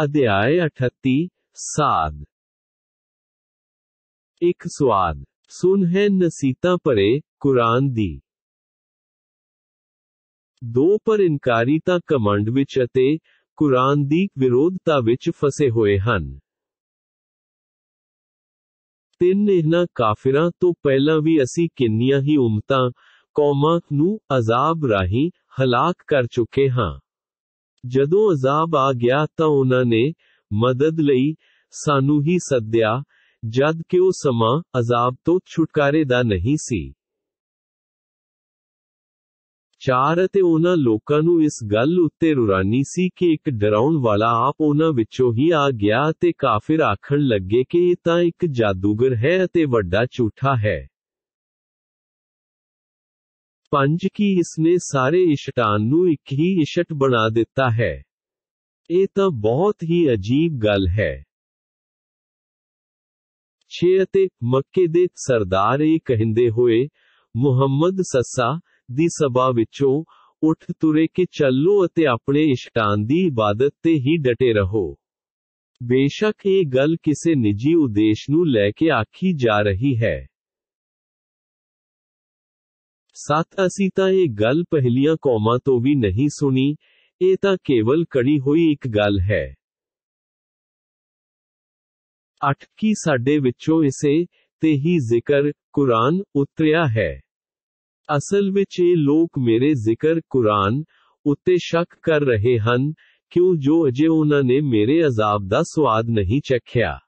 अध्याय अठत्ती साध एक स्वाद सुन है नसीता परे कुरान दी दो पर इनकारिता कमंड कुरान दी विरोधता विच फसे हुए हन तीन इन्हों काफिरा तो पहला भी असी किनिया ही उमता कौम नू राही हलाक कर चुके हाँ जो अजाब आ गया तो उन्होंने मदद लई सानू ही सद्या जद के ओ समा अजाब तो छुटकारे दा नहीं सी चार लोगों इस गल उ रुरानी सी कि एक डराउन वाला आप विचो ही आ गया काफिर आखण लगे कि ता एक जादूगर है वा झूठा है पंज की इसने सारे इष्टान एक ही इशट बना दिता है ए तो बहुत ही अजीब गल है छे मक्के दे सरदार ए कहिंदे होए मुहम्मद ससा दी सभा उठ तुरे के चलो अपने इष्टान की इबादत से ही डटे रहो बेशक ये गल किसी निजी उद्देश्य लेके आखी जा रही है साता सीता ए पहलिया कौमा तो भी नहीं सुनी एता केवल कड़ी हुई एक गल है अटकी साडे विचो इसे ते ही जिक्र कुरान उतरिया है असल विच ए लोग मेरे जिक्र कुरान उत्ते शक कर रहे हन क्यों जो अजे उन्होंने मेरे अजाब का स्वाद नहीं चख्या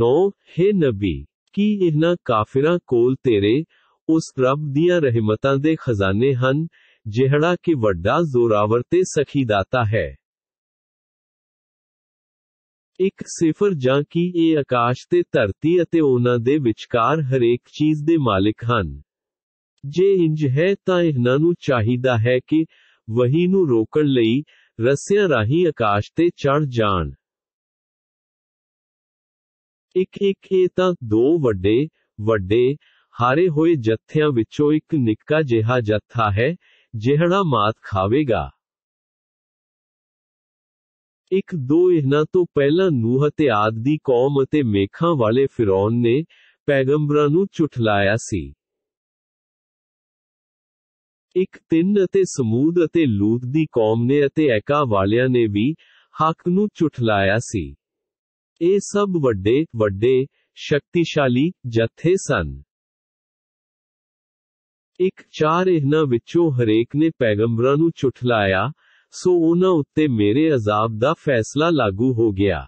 नौ हे नबी ਕਿ ਇਹਨਾਂ ਕਾਫਰਾਂ ਕੋਲ ਤੇਰੇ ਉਸ ਰੱਬ ਦੀਆਂ ਰਹਿਮਤਾਂ ਦੇ ਖਜ਼ਾਨੇ ਹਨ ਜਿਹੜਾ ਕਿ ਵੱਡਾ ਜ਼ੋਰਾਵਰ ਤੇ ਸਖੀਦਾਤਾ ਹੈ ਇੱਕ ਸਿਫਰ ਜਾਂ ਕਿ ਇਹ ਆਕਾਸ਼ ਤੇ ਧਰਤੀ ਅਤੇ ਉਹਨਾਂ ਦੇ ਵਿਚਕਾਰ ਹਰੇਕ ਚੀਜ਼ ਦੇ ਮਾਲਕ ਹਨ ਜੇ ਇੰਜ ਹੈ ਤਾਂ ਇਹਨਾਂ ਨੂੰ ਚਾਹੀਦਾ ਹੈ ਕਿ ਵਹੀ ਨੂੰ ਰੋਕਣ ਲਈ ਰੱਸਿਆਂ ਰਾਹੀਂ ਆਕਾਸ਼ ਤੇ ਚੜ ਜਾਣ ਇੱਕ ਇੱਕ ਇਹ ਤਾਂ ਦੋ ਵੱਡੇ ਵੱਡੇ ਹਾਰੇ ਹੋਏ ਜੱਥਿਆਂ ਵਿੱਚੋਂ ਇੱਕ ਨਿੱਕਾ ਜਿਹਾ ਜੱਥਾ ਹੈ ਜਿਹੜਾ ਮਾਤ ਖਾਵੇਗਾ ਇੱਕ ਦੋ ਇਹਨਾਂ ਤੋਂ ਪਹਿਲਾਂ ਨੂਹ ਤੇ ਆਦ ਦੀ ਕੌਮ ਅਤੇ ਮੇਖਾਂ ਵਾਲੇ ਫਿਰੌਨ ਨੇ ਪੈਗੰਬਰਾਂ ਨੂੰ ਝੁਠਲਾਇਆ ਸੀ ਇੱਕ ਤਿੰਨ ਅਤੇ ਸਮੂਦ ਅਤੇ ਲੂਤ ਦੀ ਕੌਮ ਨੇ ਅਤੇ ਐਕਾ ਵਾਲਿਆਂ ਨੇ ਵੀ ਹੱਕ ਨੂੰ ਝੁਠਲਾਇਆ ਸੀ ਇਹ ਸਭ ਵੱਡੇ ਵੱਡੇ ਸ਼ਕਤੀਸ਼ਾਲੀ ਜਥੇ ਸਨ ਇੱਕ ਚਾਰ ਇਹਨਾਂ ਵਿੱਚੋਂ ਹਰੇਕ ਨੇ ਪੈਗੰਬਰਾਂ ਨੂੰ ਚੁਠਲਾਇਆ ਸੋ ਉਹਨਾਂ ਉੱਤੇ ਮੇਰੇ ਅਜ਼ਾਬ ਦਾ ਫੈਸਲਾ ਲਾਗੂ ਹੋ ਗਿਆ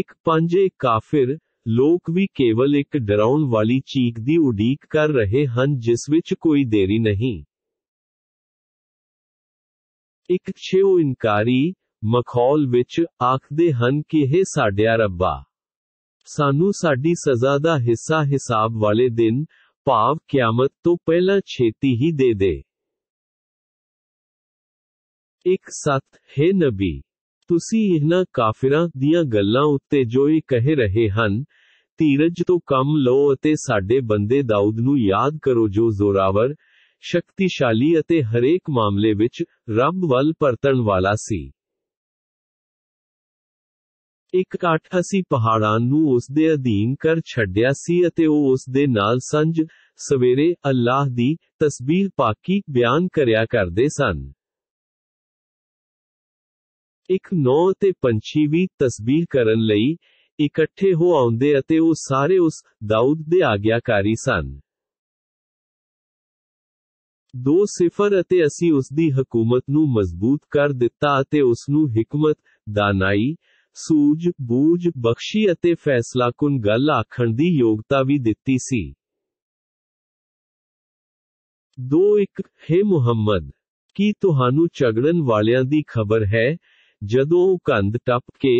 ਇੱਕ ਪੰਜੇ ਕਾਫਿਰ ਲੋਕ ਵੀ ਕੇਵਲ ਇੱਕ ਡਰਾਉਣ ਵਾਲੀ ਚੀਕ ਦੀ ਉਡੀਕ ਕਰ ਰਹੇ ਹਨ ਜਿਸ ਵਿੱਚ ਕੋਈ ਦੇਰੀ ਨਹੀਂ ਇੱਕ ਛੇ ਉਹ ਇਨਕਾਰੀ मखौल विच आखदे हन कि हे साड्या रब्बा सानू साडी सजा दा हिस्सा हिसाब वाले दिन भाव कियामत तो पहला छेती ही दे दे एक सत हे नबी तुसी इहना काफिरां दियां गल्लां उत्ते जो ये कहे रहे हन तीरज तो कम लो अते साडे बंदे दाऊद नू याद करो जो जोरावर शक्तिशाली अते हरेक मामले विच रब वल परतन वाला सी ਇੱਕ ਕਾਠ ਅਸੀਂ ਪਹਾੜਾਂ ਨੂੰ ਉਸ ਦੇ ਅਧੀਨ ਕਰ ਛੱਡਿਆ ਸੀ ਅਤੇ ਉਹ ਉਸ ਦੇ ਨਾਲ ਸੰਜ ਸਵੇਰੇ ਅੱਲਾਹ ਦੀ ਤਸਬੀਹ ਪਾਕੀ ਬਿਆਨ ਕਰਿਆ ਕਰਦੇ ਸਨ ਇੱਕ ਨੌ ਤੇ ਪੰਛੀ ਵੀ ਤਸਬੀਹ ਕਰਨ ਲਈ ਇਕੱਠੇ ਹੋ ਆਉਂਦੇ ਅਤੇ ਉਹ ਸਾਰੇ ਉਸ ਦਾਊਦ ਦੇ ਆਗਿਆਕਾਰੀ ਸਨ ਦੋ ਸਿਫਰ ਅਤੇ ਅਸੀਂ ਉਸ ਦੀ ਹਕੂਮਤ ਨੂੰ ਮਜ਼ਬੂਤ ਕਰ ਦਿੱਤਾ ਅਤੇ ਉਸ ਨੂੰ ਹਕਮਤ ਦਾਨਾਈ सूझ बूझ बख्शी फैसलाकुन गल आखण की योग्यता भी दिती सी दो एक हे मुहम्मद की तहानू झगड़न वाल खबर है जदो कंध टप के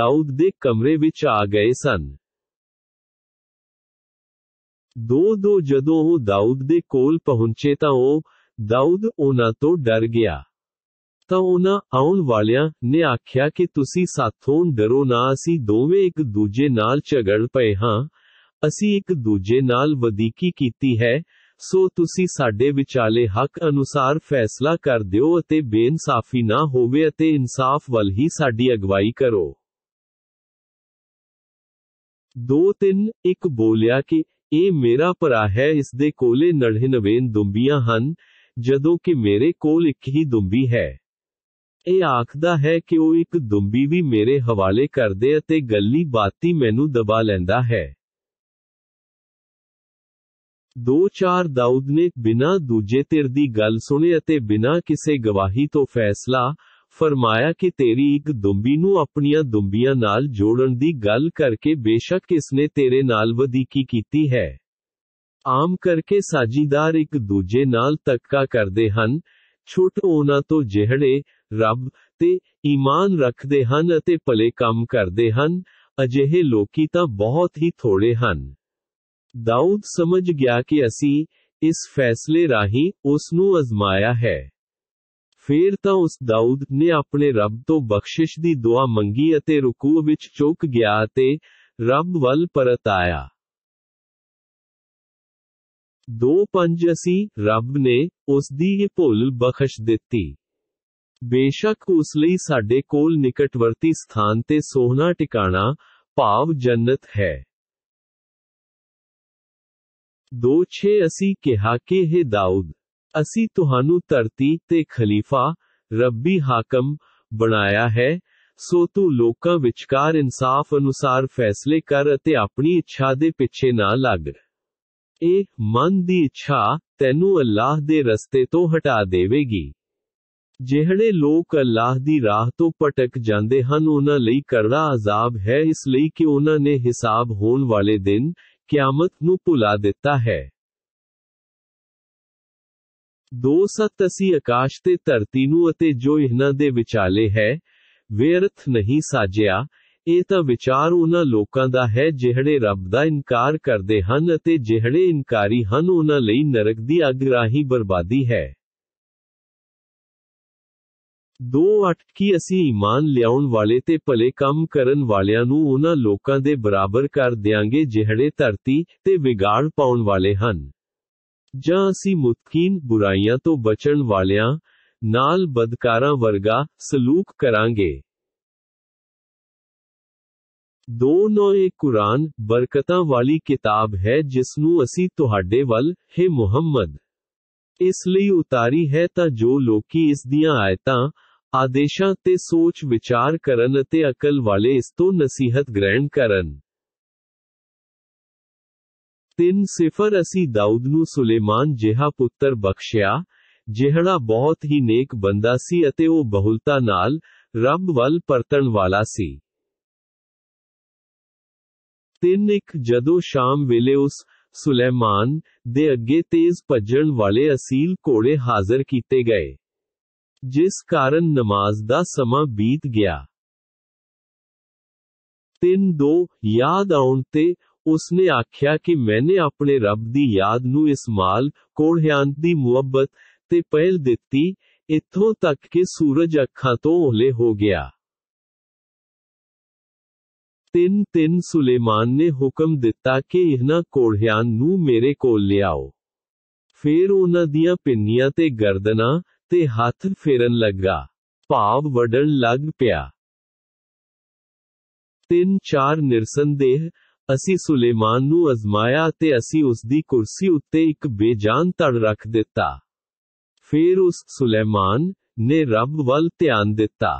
दाऊद के कमरे विच आ गए सन दो दो जदों दाऊद के कोल पहुंचे तो दाऊद उन्होंने तो डर गया ਤਾਂ ਉਹਨਾਂ ਆਉਣ ਵਾਲਿਆਂ ਨੇ ਆਖਿਆ ਕਿ ਤੁਸੀਂ ਸਾਥੋਂ ਡਰੋ ਨਾ ਅਸੀਂ ਦੋਵੇਂ ਇੱਕ ਦੂਜੇ ਨਾਲ ਝਗੜ ਪਏ ਹਾਂ ਅਸੀਂ ਇੱਕ ਦੂਜੇ ਨਾਲ ਵਧੀਕੀ ਕੀਤੀ ਹੈ ਸੋ ਤੁਸੀਂ ਸਾਡੇ ਵਿਚਾਲੇ ਹੱਕ ਅਨੁਸਾਰ ਫੈਸਲਾ ਕਰ ਦਿਓ ਅਤੇ ਬੇਇਨਸਾਫੀ ਨਾ ਹੋਵੇ ਅਤੇ ਇਨਸਾਫ ਵੱਲ ਹੀ ਸਾਡੀ ਅਗਵਾਈ ਕਰੋ ਦੋ ਤਿੰਨ ਇੱਕ ਬੋਲਿਆ ਕਿ ਇਹ ਮੇਰਾ ਭਰਾ ਹੈ ਇਸ ਦੇ ਕੋਲੇ 99 ਦੁੰਬੀਆਂ ਹਨ ਜਦੋਂ ਕਿ ਮੇਰੇ ਕੋਲ ਇੱਕ ਹੀ ਦੁੰਬੀ ਹੈ ਇਹ ਆਖਦਾ ਹੈ ਕਿ ਉਹ ਇੱਕ ਦੁੰਬੀ ਵੀ ਮੇਰੇ ਹਵਾਲੇ ਕਰਦੇ ਅਤੇ ਗੱਲੀ ਬਾਤੀ ਮੈਨੂੰ ਦਬਾ ਲੈਂਦਾ ਹੈ 2-4 ਦਾਊਦ ਨੇ ਬਿਨਾਂ ਦੂਜੇ ਧਿਰ ਦੀ ਗੱਲ ਸੁਣੇ ਅਤੇ ਬਿਨਾਂ ਕਿਸੇ ਗਵਾਹੀ ਤੋਂ ਫੈਸਲਾ ਫਰਮਾਇਆ ਕਿ ਤੇਰੀ ਇੱਕ ਦੁੰਬੀ ਨੂੰ ਆਪਣੀਆਂ ਦੁੰਬੀਆਂ ਨਾਲ ਜੋੜਨ ਦੀ ਗੱਲ ਕਰਕੇ ਬੇਸ਼ੱਕ ਇਸਨੇ ਤੇਰੇ ਨਾਲ ਵਧੀਕੀ ਕੀਤੀ ਹੈ ਆਮ ਕਰਕੇ ਸਾਜੀਦਾਰ ਇੱਕ ਦੂਜੇ ਨਾਲ ਤੱਕਾ ਕਰਦੇ ਹਨ ਛੁੱਟ ਉਹਨਾਂ ਤੋਂ ਜਿਹੜੇ ਰੱਬ ਤੇ ਈਮਾਨ ਰੱਖਦੇ ਹਨ ਅਤੇ ਭਲੇ ਕੰਮ ਕਰਦੇ ਹਨ ਅਜਿਹੇ ਲੋਕੀ ਤਾਂ ਬਹੁਤ ਹੀ ਥੋੜੇ ਹਨ ਦਾਊਦ ਸਮਝ ਗਿਆ ਕਿ ਅਸੀਂ ਇਸ ਫੈਸਲੇ ਰਾਹੀਂ ਉਸ ਨੂੰ ਅਜ਼ਮਾਇਆ ਹੈ ਫੇਰ ਤਾਂ ਉਸ ਦਾਊਦ ਨੇ ਆਪਣੇ ਰੱਬ ਤੋਂ ਬਖਸ਼ਿਸ਼ ਦੀ ਦੁਆ ਮੰਗੀ ਅਤੇ ਰੁਕੂਅ ਵਿੱਚ ਝੁਕ ਗਿਆ ਤੇ ਰੱਬ ਵੱਲ ਪਰਤ ਆਇਆ 2:5 ਅਸੀਂ ਰੱਬ ਨੇ ਉਸ ਦੀ ਇਹ ਭੁੱਲ ਬਖਸ਼ ਦਿੱਤੀ ਬੇਸ਼ੱਕ ਉਸ ਲਈ ਸਾਡੇ ਕੋਲ ਨਿਕਟਵਰਤੀ ਸਥਾਨ ਤੇ ਸੋਹਣਾ ਟਿਕਾਣਾ ਭਾਵ ਜੰਨਤ ਹੈ 26 ਅਸੀਂ ਕਿਹਾ ਕਿ ਹੈ ਦਾਊਦ ਅਸੀਂ ਤੁਹਾਨੂੰ ਧਰਤੀ ਤੇ ਖਲੀਫਾ ਰੱਬੀ ਹਾਕਮ ਬਣਾਇਆ ਹੈ ਸੋ ਤੂੰ ਲੋਕਾਂ ਵਿਚਕਾਰ ਇਨਸਾਫ ਅਨੁਸਾਰ ਫੈਸਲੇ ਕਰ ਅਤੇ ਆਪਣੀ ਇੱਛਾ ਦੇ ਪਿੱਛੇ ਨਾ ਲੱਗ ਇਹ ਮਨ ਦੀ ਇੱਛਾ ਤੈਨੂੰ ਅੱਲਾਹ ਦੇ ਰਸਤੇ ਤੋਂ ਹਟਾ ਦੇਵੇਗੀ ਜਿਹੜੇ ਲੋਕ ਅੱਲਾਹ ਦੀ ਰਾਹ ਤੋਂ ਭਟਕ ਜਾਂਦੇ ਹਨ ਉਹਨਾਂ ਲਈ ਕਰੜਾ ਅਜ਼ਾਬ ਹੈ ਇਸ ਲਈ ਕਿ ਉਹਨਾਂ ਨੇ ਹਿਸਾਬ ਹੋਣ ਵਾਲੇ ਦਿਨ ਕਿਆਮਤ ਨੂੰ ਭੁਲਾ ਦਿੱਤਾ ਹੈ 207 ਅਸੀਂ ਆਕਾਸ਼ ਤੇ ਧਰਤੀ ਨੂੰ ਅਤੇ ਜੋ ਇਹਨਾਂ ਦੇ ਵਿਚਾਲੇ ਹੈ ਵਿਅਰਥ ਨਹੀਂ ਸਾਜਿਆ ਇਹ ਤਾਂ ਵਿਚਾਰ ਉਹਨਾਂ ਲੋਕਾਂ ਦਾ ਹੈ ਜਿਹੜੇ ਰੱਬ ਦਾ ਇਨਕਾਰ ਕਰਦੇ ਹਨ ਅਤੇ ਜਿਹੜੇ ਇਨਕਾਰੀ ਹਨ ਉਹਨਾਂ ਲਈ ਨਰਕ ਦੀ ਅਗ ਰਾਹੀਂ ਬਰਬਾਦੀ ਹੈ ਦੋ 8 ਕਿ ਅਸੀਂ ਈਮਾਨ ਲਿਆਉਣ ਵਾਲੇ ਤੇ ਭਲੇ ਕੰਮ ਕਰਨ ਵਾਲਿਆਂ ਨੂੰ ਉਹਨਾਂ ਲੋਕਾਂ ਦੇ ਬਰਾਬਰ ਕਰ ਦਿਆਂਗੇ ਜਿਹੜੇ ਧਰਤੀ ਤੇ ਵਿਗਾੜ ਪਾਉਣ ਵਾਲੇ ਹਨ ਜਾਂ ਅਸੀਂ ਮੁਤਕੀਨ ਬੁਰਾਈਆਂ ਤੋਂ ਬਚਣ ਵਾਲਿਆਂ ਨਾਲ ਬਦਕਾਰਾਂ ਵਰਗਾ ਸਲੂਕ ਕਰਾਂਗੇ दोनों एक कुरान बरकता वाली किताब है जिसनू असी ਤੁਹਾਡੇ ਵੱਲ ਹੈ ਮੁਹੰਮਦ ਇਸ ਲਈ ਉਤਾਰੀ ਹੈ ਤਾਂ ਜੋ ਲੋਕੀ ਇਸ ਦੀਆਂ ਆਇਤਾਂ आदेशा ते सोच विचार करन ते अकल वाले इस तो नसीहत ग्रहण करन ਤਿੰਨ ਸਿਫਰ ਅਸੀਂ ਦਾਊਦ ਨੂੰ ਸੁਲੇਮਾਨ ਜਿਹਾ ਪੁੱਤਰ ਬਖਸ਼ਿਆ ਜਿਹੜਾ ਬਹੁਤ ਹੀ ਨੇਕ ਬੰਦਾ ਸੀ ਅਤੇ ਉਹ ਬਹੁਲਤਾ ਨਾਲ ਰੱਬ ਵੱਲ ਪਰਤਣ ਵਾਲਾ ਸੀ ਤਿੰਨ ਇੱਕ ਜਦੋਂ ਸ਼ਾਮ ਵੇਲੇ ਉਸ ਸੁਲੇਮਾਨ ਦੇ ਅੱਗੇ ਤੇਜ਼ ਭੱਜਣ ਵਾਲੇ ਅਸੀਲ ਘੋੜੇ ਹਾਜ਼ਰ ਕੀਤੇ ਗਏ जिस कारण नमाज का समा बीत गया तीन दो याद आने उसने आख्या कि मैंने अपने रब की याद न इस माल कोड़ मुहब्बत ते पहल दिती इथों तक के सूरज अखा तो ओले हो गया तीन तीन सुलेमान ने हुक्म दिता के इना कोड़ियान मेरे को लियाओ फिर उन्होंने पिनिया गर्दना ਤੇ ਹੱਥ ਫੇਰਨ ਲੱਗਾ ਭਾਵ ਵੜਨ ਲੱਗ ਪਿਆ ਤਿੰਨ ਚਾਰ ਨਿਰਸੰਦੇਹ ਅਸੀਂ ਸੁਲੇਮਾਨ ਨੂੰ ਅਜ਼ਮਾਇਆ ਤੇ ਅਸੀਂ ਉਸ ਦੀ ਕੁਰਸੀ ਉੱਤੇ ਇੱਕ ਬੇਜਾਨ ਧੜ ਰੱਖ ਦਿੱਤਾ ਫਿਰ ਉਸ ਸੁਲੇਮਾਨ ਨੇ ਰੱਬ ਵੱਲ ਧਿਆਨ ਦਿੱਤਾ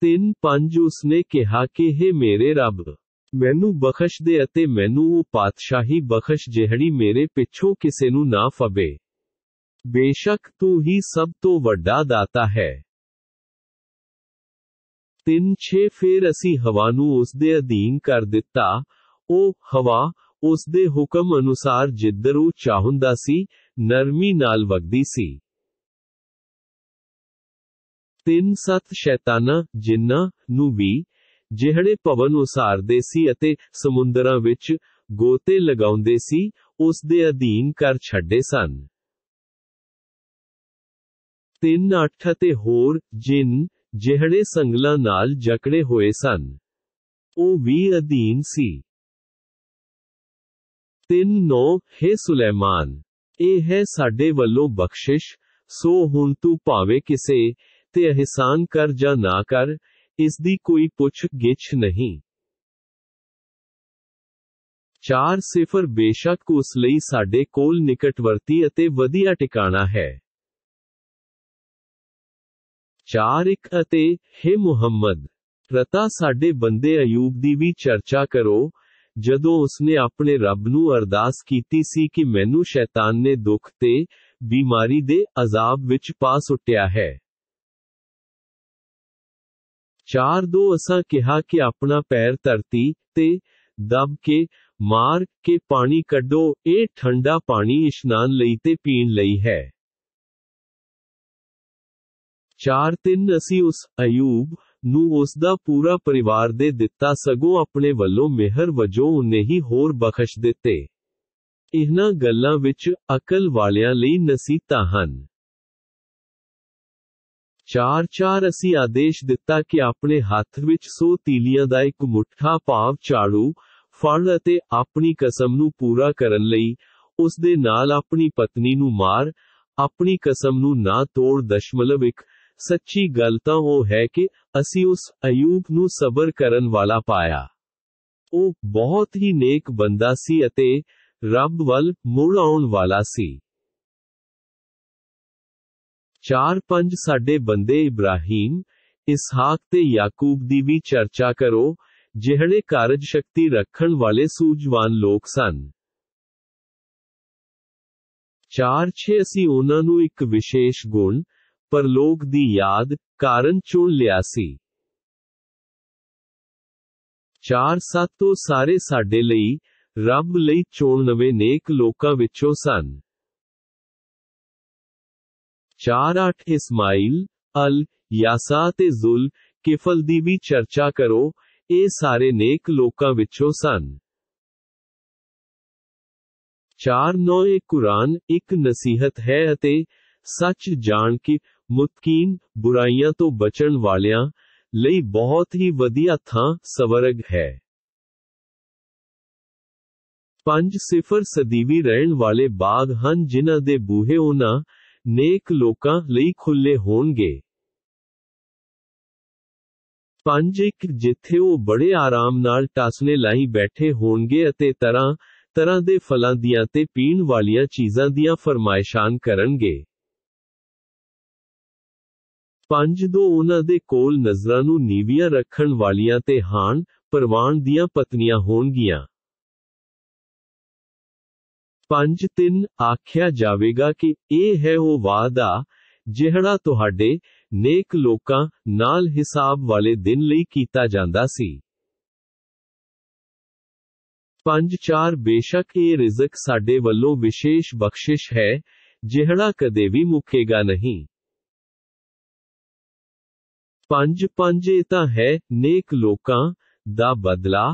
ਤਿੰਨ ਪੰਜ ਉਸਨੇ ਕਿਹਾ ਕਿ हे ਮੇਰੇ ਰੱਬ ਮੈਨੂੰ ਬਖਸ਼ ਦੇ ਅਤੇ ਮੈਨੂੰ ਉਹ ਪਾਤਸ਼ਾਹੀ ਬਖਸ਼ ਜਿਹੜੀ ਮੇਰੇ ਪਿੱਛੋਂ ਕਿਸੇ ਨੂੰ ਨਾ ਫਵੇ बेशक तू ही सब तो वड्डा दाता है तीन छे फिर असी हवा उसके अधीन कर दिता ओ हवा उसके हुक्म अनुसार जिधर ऊ चाहुंदा सी नरमी नाल वगदी सी तीन सत शैताना जिन्ना नू भी जिहड़े पवन उसार देसी अते समुंदरा विच गोते लगाउंदे सी उसके अधीन कर छड़े सन ਤਿੰਨ ਅੱਠ ਅਤੇ ਹੋਰ ਜਿਨ ਜਿਹੜੇ ਸੰਗਲਾਂ ਨਾਲ ਜਕੜੇ ਹੋਏ ਸਨ ਉਹ ਵੀ ਅਧੀਨ ਸੀ ਤਿੰਨ ਨੌ ਹੈ ਸੁਲੈਮਾਨ ਇਹ ਹੈ ਸਾਡੇ ਵੱਲੋਂ ਬਖਸ਼ਿਸ਼ ਸੋ ਹੁਣ ਤੂੰ ਭਾਵੇਂ ਕਿਸੇ ਤੇ ਅਹਿਸਾਨ ਕਰ ਜਾਂ ਨਾ ਕਰ ਇਸ ਦੀ ਕੋਈ ਪੁੱਛ ਗਿੱਛ ਨਹੀਂ ਚਾਰ ਸਿਫਰ ਬੇਸ਼ੱਕ ਉਸ ਲਈ ਸਾਡੇ ਕੋਲ ਨਿਕਟਵਰਤੀ ਅਤੇ ਵਧੀਆ ਟਿਕਾਣਾ ਹੈ ਚਾਰਿਕ अते हे मुहम्मद रता साडे बंदे अयूब दी भी चर्चा करो जदो उसने अपने रब नु अरदास कीती सी कि ਮੈਨੂੰ शैतान ने दुख ते बीमारी दे अजाब विच पा सुटिया है चार दो असा कहा कि अपना पैर धरती ते दब के मार के पानी कड्डो ए ठंडा पानी इशनान लई ते पीण लई है ਚਾਰ ਤਿੰਨ ਅਸੀਂ ਉਸ ਅਯੂਬ ਨੂੰ ਉਸ ਦਾ ਪੂਰਾ ਪਰਿਵਾਰ ਦੇ ਦਿੱਤਾ ਸਗੋਂ ਆਪਣੇ ਵੱਲੋਂ ਮਿਹਰ ਵਜੋਂ ਉਹਨੇ ਹੀ ਹੋਰ ਬਖਸ਼ ਦਿੱਤੇ ਇਹਨਾਂ ਗੱਲਾਂ ਵਿੱਚ ਅਕਲ ਵਾਲਿਆਂ ਲਈ ਨਸੀਤਾ ਹਨ ਚਾਰ ਚਾਰ ਅਸੀਂ ਆਦੇਸ਼ ਦਿੱਤਾ ਕਿ ਆਪਣੇ ਹੱਥ ਵਿੱਚ 100 ਤੀਲੀਆਂ ਦਾ ਇੱਕ ਮੁੱਠਾ ਭਾਵ ਝਾੜੂ ਫੜ ਅਤੇ ਆਪਣੀ ਕਸਮ ਨੂੰ ਪੂਰਾ ਕਰਨ ਲਈ ਉਸ ਦੇ ਨਾਲ ਆਪਣੀ ਪਤਨੀ ਨੂੰ ਮਾਰ ਆਪਣੀ ਕਸਮ ਨੂੰ ਨਾ ਤੋੜ 1 सच्ची गल तो है कि असि उस अयूब नबर करन वाला पाया ओ बहुत ही नेक बंदा सी अते रब वल मुड़ आउन वाला सी चार पंज साडे बंदे इब्राहिम इसहाक ते याकूब दी भी चर्चा करो जिहड़े कारज शक्ति रखन वाले सूझवान लोग सन चार छे असी ओना एक विशेष गुण पर लोग दी याद कारण चुन लिया सी चार सातों तो सारे साडे रब लई चोण नवे नेक लोगों सन चार अठ इसमाइल अल यासा ते जुल किफल दी भी चर्चा करो ए सारे नेक लोगों सन चार नौ ए कुरान एक नसीहत है अते सच जान के ਮੁਤਕੀਨ ਬੁਰਾਈਆਂ ਤੋਂ ਬਚਣ ਵਾਲਿਆਂ ਲਈ ਬਹੁਤ ਹੀ ਵਧੀਆ ਥਾਂ ਸਵਰਗ ਹੈ 5-0 ਸਦੀਵੀ ਰਹਿਣ ਵਾਲੇ ਬਾਗ ਹਨ ਜਿਨ੍ਹਾਂ ਦੇ ਬੂਹੇ ਉਹਨਾਂ ਨੇਕ ਲੋਕਾਂ ਲਈ ਖੁੱਲੇ ਹੋਣਗੇ 5-1 ਜਿੱਥੇ ਉਹ ਬੜੇ ਆਰਾਮ ਨਾਲ ਟਾਸਨੇ ਲਾਈ ਬੈਠੇ ਹੋਣਗੇ ਅਤੇ ਤਰ੍ਹਾਂ ਤਰ੍ਹਾਂ ਦੇ ਫਲਾਂ ਦੀਆਂ ਤੇ ਪੀਣ ਵਾਲੀਆਂ ਚੀਜ਼ਾਂ ਦੀਆਂ ਫਰਮਾਇਸ਼ਾਂ ਕਰਨਗੇ ਪੰਜ ਦੋ ਉਹਨਾਂ ਦੇ ਕੋਲ ਨਜ਼ਰਾਂ ਨੂੰ ਨੀਵੀਆਂ ਰੱਖਣ ਵਾਲੀਆਂ ਤੇ ਹਾਨ ਪਰਵਾਨ ਦੀਆਂ ਪਤਨੀਆਂ ਹੋਣਗੀਆਂ ਪੰਜ ਤਿੰਨ ਆਖਿਆ ਜਾਵੇਗਾ ਕਿ ਇਹ ਹੈ ਉਹ ਵਾਅਦਾ ਜਿਹੜਾ ਤੁਹਾਡੇ ਨੇਕ ਲੋਕਾਂ ਨਾਲ ਹਿਸਾਬ ਵਾਲੇ ਦਿਨ ਲਈ ਕੀਤਾ ਜਾਂਦਾ ਸੀ ਪੰਜ ਚਾਰ ਬੇਸ਼ੱਕ ਇਹ ਰਿਜ਼ਕ ਸਾਡੇ ਵੱਲੋਂ ਵਿਸ਼ੇਸ਼ ਬਖਸ਼ਿਸ਼ ਹੈ ਜਿਹੜਾ ਕਦੇ ਵੀ ਮੁੱਕੇਗਾ ਨਹੀਂ ਪੰਜ ਪੰਜ ਇਹ ਤਾਂ ਹੈ ਨੇਕ ਲੋਕਾਂ ਦਾ ਬਦਲਾ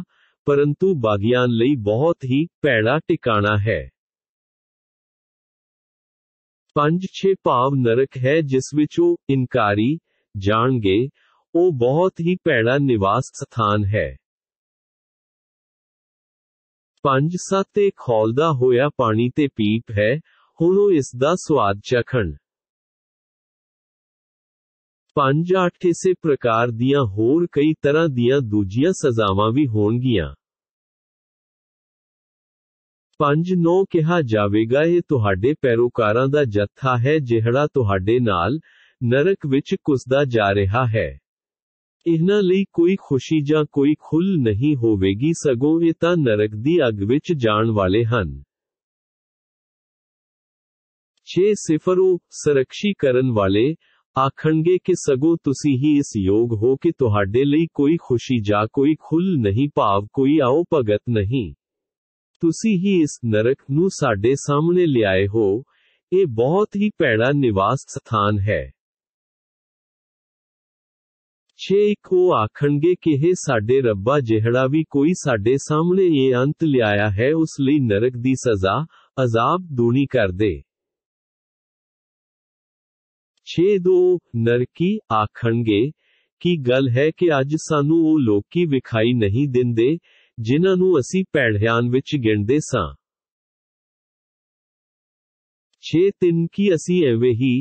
ਪਰੰਤੂ ਬਾਗੀਆਂ ਲਈ ਬਹੁਤ ਹੀ ਭੈੜਾ ਟਿਕਾਣਾ ਹੈ ਪੰਜ ਛੇ ਭਾਵ ਨਰਕ ਹੈ ਜਿਸ ਵਿੱਚ ਉਹ ਇਨਕਾਰੀ ਜਾਣਗੇ ਉਹ ਬਹੁਤ ਹੀ ਭੈੜਾ ਨਿਵਾਸ ਸਥਾਨ ਹੈ ਪੰਜ ਸੱਤ ਇੱਕ ਖੋਲਦਾ ਹੋਇਆ ਪਾਣੀ ਤੇ ਪੀਪ ਹੈ ਹੁਣ ਉਹ ਇਸ ਦਾ ਸਵਾਦ ਚਖਣ पांच अठ इसे प्रकार दिया होर कई तरह दिया दूजिया सजावं भी हो पांच नौ कहा जावेगा ये तुहाडे पैरोकारा दा जत्था है जेहड़ा तुहाडे नरक विच कुसदा जा रहा है इहना कोई खुशी ज कोई खुल नहीं होगी सगो ये ता नरक की अग विच जान वाले हन छे सिफरो सरक्षी वाले आखणगे के सगो तुसी ही इस योग हो कि तुहाडे लिए कोई खुशी जा कोई खुल नहीं भाव कोई आओ भगत नहीं तुसी ही इस नरक नू लिया हो ये बहुत ही पैड़ा निवास स्थान है छे एक ओ गे के हे साडे जेहड़ा भी कोई साडे सामने ये अंत लियाया है उस लिए नरक की सजा अजाब दूनी कर दे छे दो नरकी आखणगे की गल है कि अज सानू ओ लोकी विखाई नहीं दिंदे जिन्हां नू असी पैढ़ियां विच गिणदे छे तिन की असी एवे ही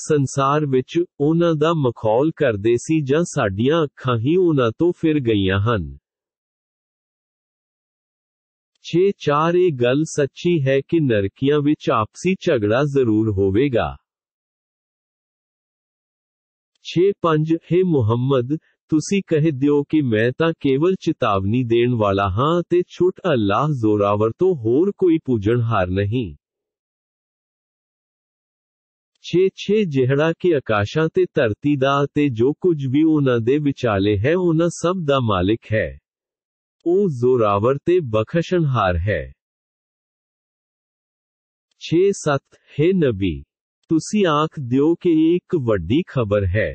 संसार विच ओना दा मखौल कर देसी जा साडियां अखां ही ओना तो फिर गई हन छे चार ए गल सच्ची है कि नरकियां विच आपसी झगड़ा जरूर होवेगा छे पंज हे मुहम्मद तुसी कह दियो कि मैं ता केवल चेतावनी देन वाला हां ते छुट अल्लाह जोरावर तो होर कोई पूजन हार नहीं छे छे जेहड़ा के आकाशा ते धरती दा ते जो कुछ भी उना दे विचाले है उना सब दा मालिक है ओ जोरावर ते बखशन है छे सत हे नबी ਤੁਸੀਂ ਆਖ ਦਿਓ ਕਿ ਇਹ ਇੱਕ ਵੱਡੀ ਖਬਰ ਹੈ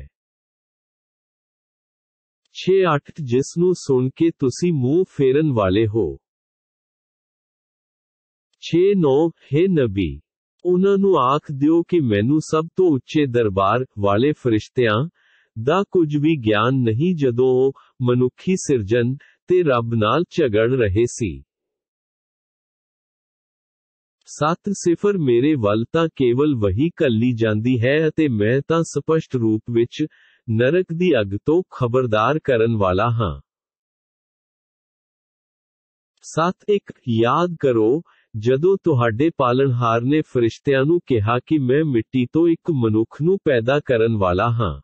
6-8 ਜਿਸ ਨੂੰ ਸੁਣ ਕੇ ਤੁਸੀਂ ਮੂੰਹ ਫੇਰਨ ਵਾਲੇ ਹੋ 6-9 ਹੈ ਨਬੀ ਉਹਨਾਂ ਨੂੰ ਆਖ ਦਿਓ ਕਿ ਮੈਨੂੰ ਸਭ ਤੋਂ ਉੱਚੇ ਦਰਬਾਰ ਵਾਲੇ ਫਰਿਸ਼ਤਿਆਂ ਦਾ ਕੁਝ ਵੀ ਗਿਆਨ ਨਹੀਂ ਜਦੋਂ ਉਹ ਮਨੁੱਖੀ ਸਿਰਜਣ ਤੇ ਰੱਬ ਨਾਲ ਝਗੜ ਰਹੇ ਸੀ सत सिफर मेरे वल ता केवल वही कली जाती है मैं ता स्पष्ट रूप विच नरक दी अग तो खबरदार करन वाला हां सत एक याद करो जदो तुहाडे पालनहार ने फरिश्तियां नु कहा कि मैं मिट्टी तो एक मनुख नु पैदा करन वाला हां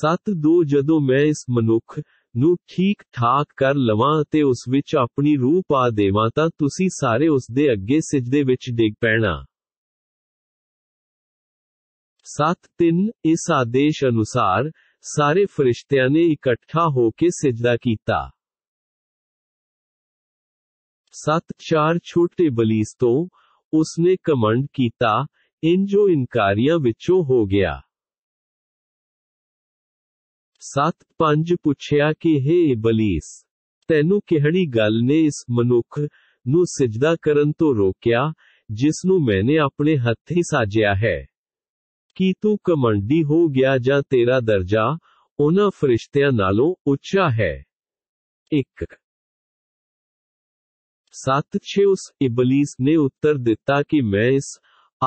सत दो जदो मैं इस मनुख ਨੂੰ ਠੀਕ ਠਾਕ ਕਰ ਲਵਾਂ ਅਤੇ ਉਸ ਵਿੱਚ ਆਪਣੀ ਰੂਹ ਪਾ ਦੇਵਾਂ ਤਾਂ ਤੁਸੀਂ ਸਾਰੇ ਉਸ ਦੇ ਅੱਗੇ ਸਜਦੇ ਵਿੱਚ ਡਿੱਗ ਪੈਣਾ 7:3 ਇਸ ਆਦੇਸ਼ ਅਨੁਸਾਰ ਸਾਰੇ ਫਰਿਸ਼ਤਿਆਂ ਨੇ ਇਕੱਠਾ ਹੋ ਕੇ ਸਜਦਾ ਕੀਤਾ 7:4 ਛੋਟੇ ਬਲੀਸ ਤੋਂ ਉਸਨੇ ਕਮੰਡ ਕੀਤਾ इन जो इनकारियां विचो हो गया सात पंज पुछया कि हे बलीस तेनू केहड़ी गल ने इस मनुख नू सिजदा करन तो रोकया जिसनू मैंने अपने हथी साजया है कि तू कमंडी हो गया जा तेरा दर्जा ओना फरिश्तिया नालों उच्चा है एक सात छे उस इबलीस ने उत्तर दिता कि मैं इस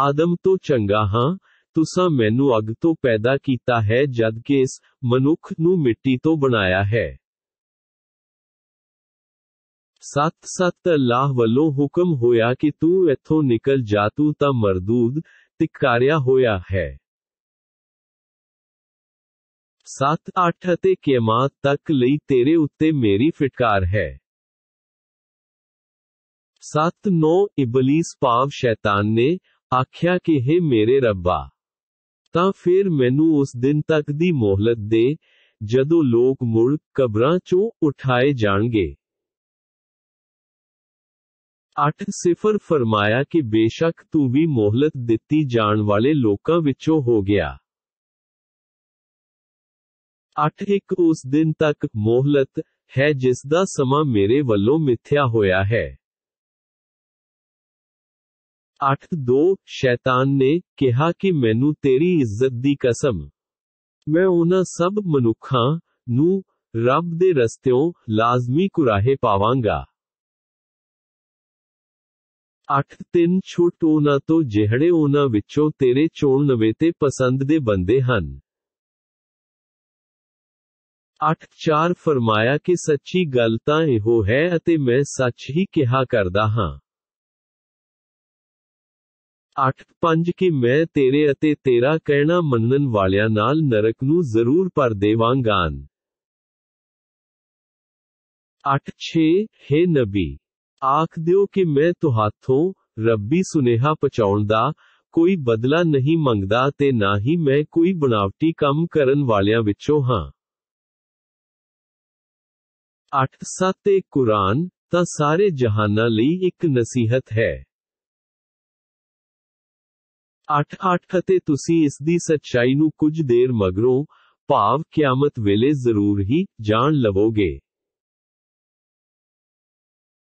आदम तो चंगा हां ਤੁਸੀਂ ਮੈਨੂੰ ਅੱਗ ਤੋਂ ਪੈਦਾ ਕੀਤਾ ਹੈ ਜਦ ਕਿ ਇਸ ਮਨੁੱਖ ਨੂੰ ਮਿੱਟੀ ਤੋਂ ਬਣਾਇਆ ਹੈ 7-7 ਅੱਲਾਹ ਵੱਲੋਂ ਹੁਕਮ ਹੋਇਆ ਕਿ ਤੂੰ ਇੱਥੋਂ ਨਿਕਲ ਜਾ ਤੂੰ ਤਾਂ ਮਰਦੂਦ ਤਿਕਾਰਿਆ ਹੋਇਆ ਹੈ 7-8 ਅਤੇ ਕਿਆਮਤ ਤੱਕ ਲਈ ਤੇਰੇ ਉੱਤੇ ਮੇਰੀ ਫਟਕਾਰ ਹੈ 7-9 ਇਬਲਿਸ ਪਾਵ ਸ਼ੈਤਾਨ ਨੇ ਆਖਿਆ ਕਿ हे ਮੇਰੇ ਰੱਬਾ ਤਾਂ ਫੇਰ ਮੈਨੂੰ ਉਸ ਦਿਨ ਤੱਕ ਦੀ ਮੋਹਲਤ ਦੇ ਜਦੋਂ ਲੋਕ ਮੁੜ ਕਬਰਾਂ ਚੋਂ ਉਠਾਏ ਜਾਣਗੇ 8:0 फरमाया कि बेशक तू भी मोहलत ਦਿੱਤੀ ਜਾਣ ਵਾਲੇ ਲੋਕਾਂ ਵਿੱਚੋਂ ਹੋ ਗਿਆ 8:1 ਉਸ ਦਿਨ ਤੱਕ ਮੋਹਲਤ ਹੈ ਜਿਸ ਦਾ ਸਮਾਂ ਮੇਰੇ ਵੱਲੋਂ ਮਿੱਥਿਆ ਹੋਇਆ ਹੈ अठ दो शैतान ने कहा कि मैनू तेरी इज्जत की कसम मैं उन्हें सब मनुखा रब दे रस्त्यो लाजमी कुराहे पावगा अठ तीन छुट उन्हों तो जेहड़े उन्होंने तेरे चोन नवेते पसंद दे बंदे हन अठ चार फरमाया कि सच्ची गलता एहो है अते मैं सच ही कहा करता हाँ 8:5 ਕਿ ਮੈਂ ਤੇਰੇ ਅਤੇ ਤੇਰਾ ਕਹਿਣਾ ਮੰਨਣ ਵਾਲਿਆਂ ਨਾਲ ਨਰਕ ਨੂੰ ਜ਼ਰੂਰ ਭਰ ਦੇਵਾਂਗਾਨ 8:6 ਹੈ ਨਬੀ ਆਖ ਦਿਓ ਕਿ ਮੈਂ ਤੁਹਾਥੋਂ ਰੱਬੀ ਸੁਨੇਹਾ ਪਹੁੰਚਾਉਣ ਦਾ ਕੋਈ ਬਦਲਾ ਨਹੀਂ ਮੰਗਦਾ ਤੇ ਨਾ ਹੀ ਮੈਂ ਕੋਈ ਬਣਾਵਟੀ ਕੰਮ ਕਰਨ ਵਾਲਿਆਂ ਵਿੱਚੋਂ ਹਾਂ 8:7 ਤੇ ਕੁਰਾਨ ਤਾਂ ਸਾਰੇ ਜਹਾਨਾਂ ਲਈ ਇੱਕ ਨਸੀਹਤ ਹੈ अठ अठ ती इस सच्चाई नु कुछ देर मगरों भाव क्यामत वेले जरूर ही जान लवोगे